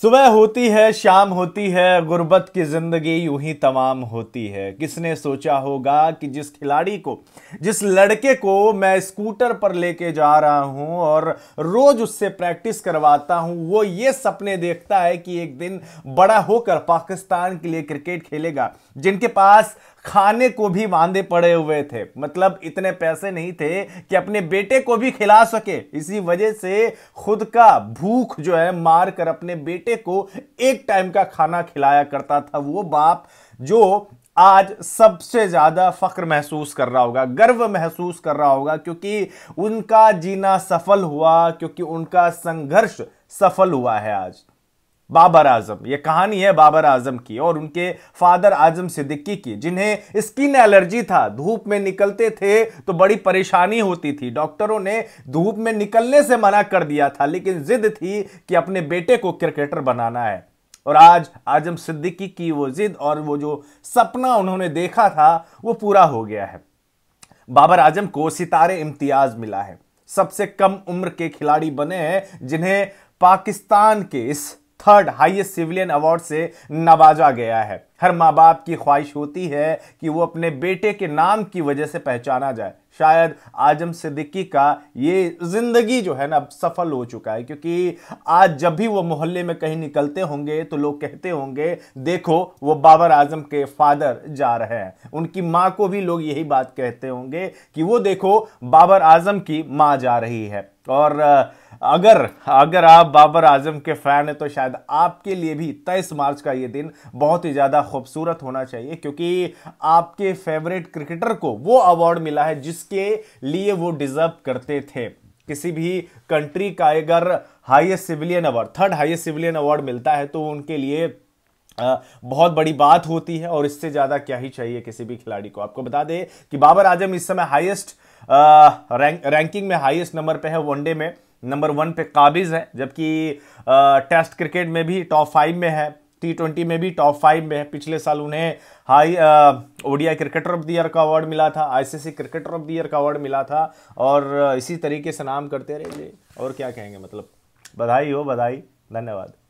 सुबह होती है शाम होती है गुर्बत की ज़िंदगी यूं ही तमाम होती है किसने सोचा होगा कि जिस खिलाड़ी को जिस लड़के को मैं स्कूटर पर लेके जा रहा हूं और रोज़ उससे प्रैक्टिस करवाता हूं वो ये सपने देखता है कि एक दिन बड़ा होकर पाकिस्तान के लिए क्रिकेट खेलेगा जिनके पास खाने को भी वादे पड़े हुए थे मतलब इतने पैसे नहीं थे कि अपने बेटे को भी खिला सके इसी वजह से खुद का भूख जो है मार कर अपने बेटे बेटे को एक टाइम का खाना खिलाया करता था वो बाप जो आज सबसे ज़्यादा फ़ख्र महसूस कर रहा होगा गर्व महसूस कर रहा होगा क्योंकि उनका जीना सफल हुआ क्योंकि उनका संघर्ष सफल हुआ है आज बाबर आजम ये कहानी है बाबर आजम की और उनके फादर आजम सिद्दीकी की जिन्हें स्किन एलर्जी था धूप में निकलते थे तो बड़ी परेशानी होती थी डॉक्टरों ने धूप में निकलने से मना कर दिया था लेकिन जिद थी कि अपने बेटे को क्रिकेटर बनाना है और आज आजम सिद्दीकी की वो जिद और वो जो सपना उन्होंने देखा था वो पूरा हो गया है बाबर आजम को सितारे इम्तियाज मिला है सबसे कम उम्र के खिलाड़ी बने हैं जिन्हें पाकिस्तान के इस थर्ड हाईएस्ट सिविलियन अवार्ड से नवाजा गया है हर माँ बाप की ख्वाहिश होती है कि वो अपने बेटे के नाम की वजह से पहचाना जाए शायद आजम सिद्दीकी का ये ज़िंदगी जो है ना अब सफल हो चुका है क्योंकि आज जब भी वो मोहल्ले में कहीं निकलते होंगे तो लोग कहते होंगे देखो वो बाबर आजम के फादर जा रहे हैं उनकी माँ को भी लोग यही बात कहते होंगे कि वो देखो बाबर आजम की माँ जा रही है और अगर अगर आप बाबर आजम के फ़ैन हैं तो शायद आपके लिए भी तेईस मार्च का ये दिन बहुत ही ज़्यादा खूबसूरत होना चाहिए क्योंकि आपके फेवरेट क्रिकेटर को वो अवार्ड मिला है जिसके लिए वो डिज़र्व करते थे किसी भी कंट्री का अगर highest civilian award third highest civilian award मिलता है तो उनके लिए बहुत बड़ी बात होती है और इससे ज़्यादा क्या ही चाहिए किसी भी खिलाड़ी को आपको बता दें कि बाबर आजम इस समय हाइएस्ट रैंक रैंकिंग में हाईएस्ट नंबर पे है वनडे में नंबर वन पे काबिज है जबकि टेस्ट क्रिकेट में भी टॉप फाइव में है टी ट्वेंटी में भी टॉप फाइव में है पिछले साल उन्हें high ODI cricketer of the year का अवार्ड मिला था ICC cricketer of the year का अवार्ड मिला था और इसी तरीके से नाम करते रहे और क्या कहेंगे मतलब बधाई हो बधाई धन्यवाद